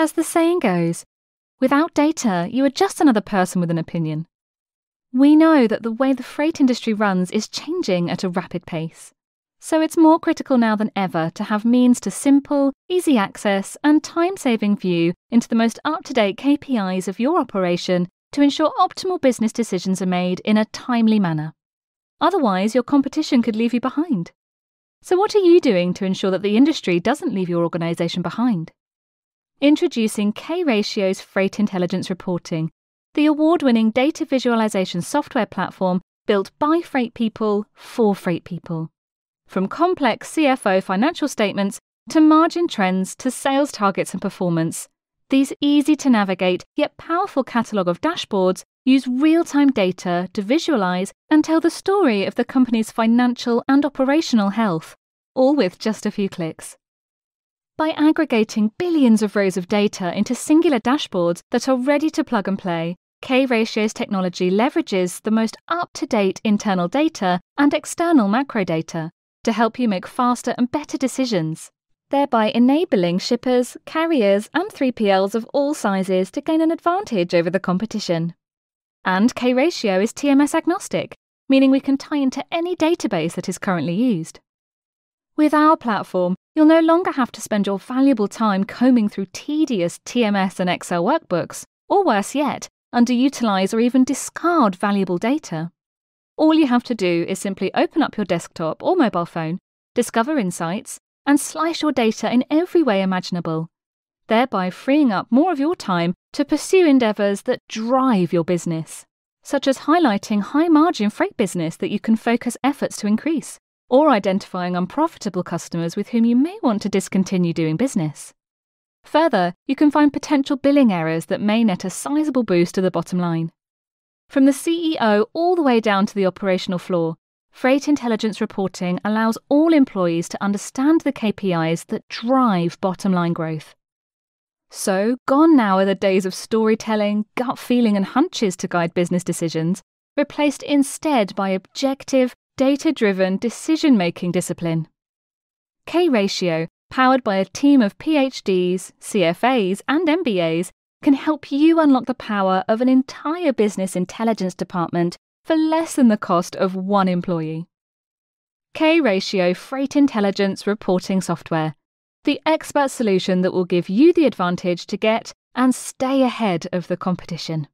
As the saying goes, without data, you are just another person with an opinion. We know that the way the freight industry runs is changing at a rapid pace. So it's more critical now than ever to have means to simple, easy access, and time saving view into the most up to date KPIs of your operation to ensure optimal business decisions are made in a timely manner. Otherwise, your competition could leave you behind. So, what are you doing to ensure that the industry doesn't leave your organisation behind? Introducing K Ratio's Freight Intelligence Reporting, the award winning data visualization software platform built by freight people for freight people. From complex CFO financial statements to margin trends to sales targets and performance, these easy to navigate yet powerful catalogue of dashboards use real time data to visualize and tell the story of the company's financial and operational health, all with just a few clicks by aggregating billions of rows of data into singular dashboards that are ready to plug and play. K Ratios technology leverages the most up to date internal data and external macro data to help you make faster and better decisions, thereby enabling shippers, carriers, and 3PLs of all sizes to gain an advantage over the competition. And K Ratio is TMS agnostic, meaning we can tie into any database that is currently used. With our platform, you'll no longer have to spend your valuable time combing through tedious TMS and Excel workbooks, or worse yet, underutilize or even discard valuable data. All you have to do is simply open up your desktop or mobile phone, discover insights, and slice your data in every way imaginable, thereby freeing up more of your time to pursue endeavors that drive your business, such as highlighting high margin freight business that you can focus efforts to increase, or identifying unprofitable customers with whom you may want to discontinue doing business. Further, you can find potential billing errors that may net a sizable boost to the bottom line. From the CEO all the way down to the operational floor, Freight Intelligence Reporting allows all employees to understand the KPIs that drive bottom line growth. So, gone now are the days of storytelling, gut feeling, and hunches to guide business decisions, replaced instead by objective, data driven decision making discipline. K Ratio, powered by a team of PhDs, CFAs, and MBAs, can help you unlock the power of an entire business intelligence department for less than the cost of one employee. K Ratio Freight Intelligence Reporting Software, the expert solution that will give you the advantage to get and stay ahead of the competition.